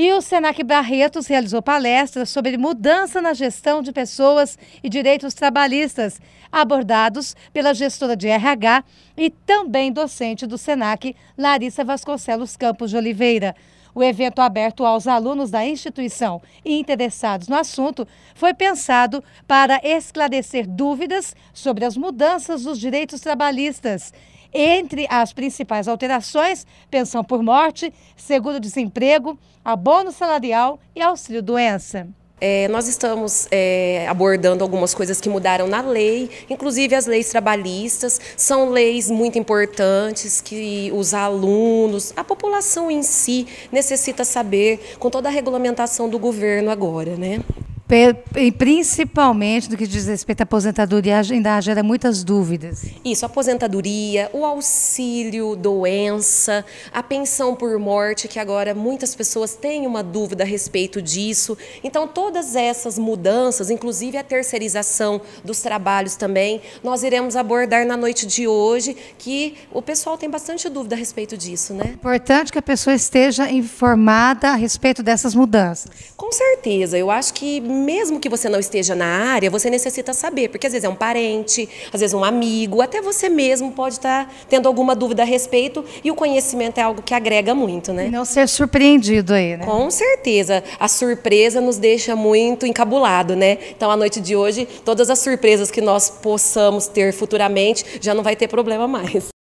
E o Senac Barretos realizou palestras sobre mudança na gestão de pessoas e direitos trabalhistas, abordados pela gestora de RH e também docente do Senac, Larissa Vasconcelos Campos de Oliveira. O evento aberto aos alunos da instituição e interessados no assunto foi pensado para esclarecer dúvidas sobre as mudanças dos direitos trabalhistas entre as principais alterações, pensão por morte, seguro-desemprego, abono salarial e auxílio-doença. É, nós estamos é, abordando algumas coisas que mudaram na lei, inclusive as leis trabalhistas. São leis muito importantes que os alunos, a população em si, necessita saber com toda a regulamentação do governo agora. Né? E principalmente no que diz respeito à aposentadoria, ainda gera muitas dúvidas. Isso, aposentadoria, o auxílio, doença, a pensão por morte, que agora muitas pessoas têm uma dúvida a respeito disso. Então, todas essas mudanças, inclusive a terceirização dos trabalhos também, nós iremos abordar na noite de hoje, que o pessoal tem bastante dúvida a respeito disso, né? É importante que a pessoa esteja informada a respeito dessas mudanças. Com certeza, eu acho que mesmo que você não esteja na área, você necessita saber, porque às vezes é um parente, às vezes um amigo, até você mesmo pode estar tá tendo alguma dúvida a respeito e o conhecimento é algo que agrega muito, né? Não ser surpreendido aí, né? Com certeza. A surpresa nos deixa muito encabulado, né? Então, a noite de hoje, todas as surpresas que nós possamos ter futuramente já não vai ter problema mais.